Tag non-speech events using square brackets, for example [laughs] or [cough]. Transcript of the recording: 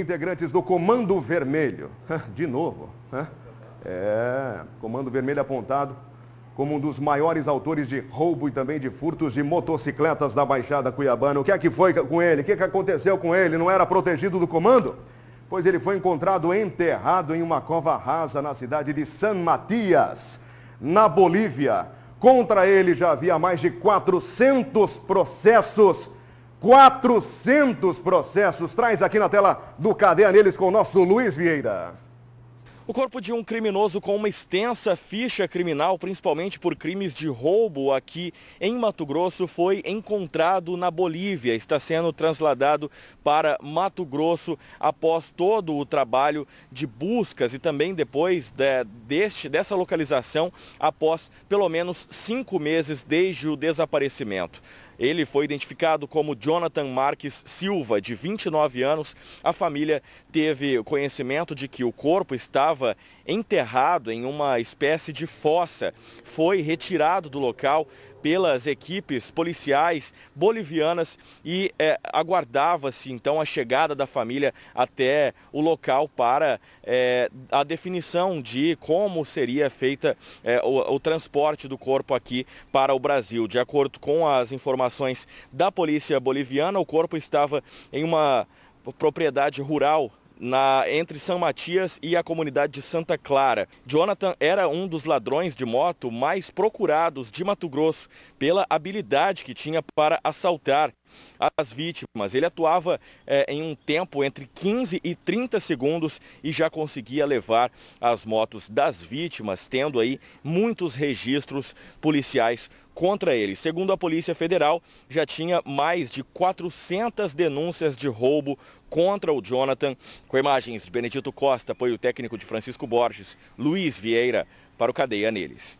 integrantes do Comando Vermelho. [laughs] De novo, né? É, Comando Vermelho apontado como um dos maiores autores de roubo e também de furtos de motocicletas da Baixada Cuiabana. O que é que foi com ele? O que, é que aconteceu com ele? Não era protegido do comando? Pois ele foi encontrado enterrado em uma cova rasa na cidade de San Matias, na Bolívia. Contra ele já havia mais de 400 processos 400 processos. Traz aqui na tela do Cadê Neles com o nosso Luiz Vieira. O corpo de um criminoso com uma extensa ficha criminal, principalmente por crimes de roubo aqui em Mato Grosso, foi encontrado na Bolívia. Está sendo trasladado para Mato Grosso após todo o trabalho de buscas e também depois de, deste, dessa localização, após pelo menos cinco meses desde o desaparecimento. Ele foi identificado como Jonathan Marques Silva, de 29 anos. A família teve conhecimento de que o corpo estava estava enterrado em uma espécie de fossa, foi retirado do local pelas equipes policiais bolivianas e é, aguardava-se então a chegada da família até o local para é, a definição de como seria feita é, o, o, transporte do corpo aqui para o Brasil. De acordo com as informações da polícia boliviana, o corpo estava em uma propriedade rural na, entre São Matias e a comunidade de Santa Clara. Jonathan era um dos ladrões de moto mais procurados de Mato Grosso pela habilidade que tinha para assaltar as vítimas. Ele atuava eh, em um tempo entre 15 e 30 segundos e já conseguia levar as motos das vítimas, tendo aí muitos registros policiais contra ele. Segundo a Polícia Federal, já tinha mais de 400 denúncias de roubo contra o Jonathan, com imagens de Benedito Costa, apoio técnico de Francisco Borges, Luiz Vieira, para o Cadeia Neles.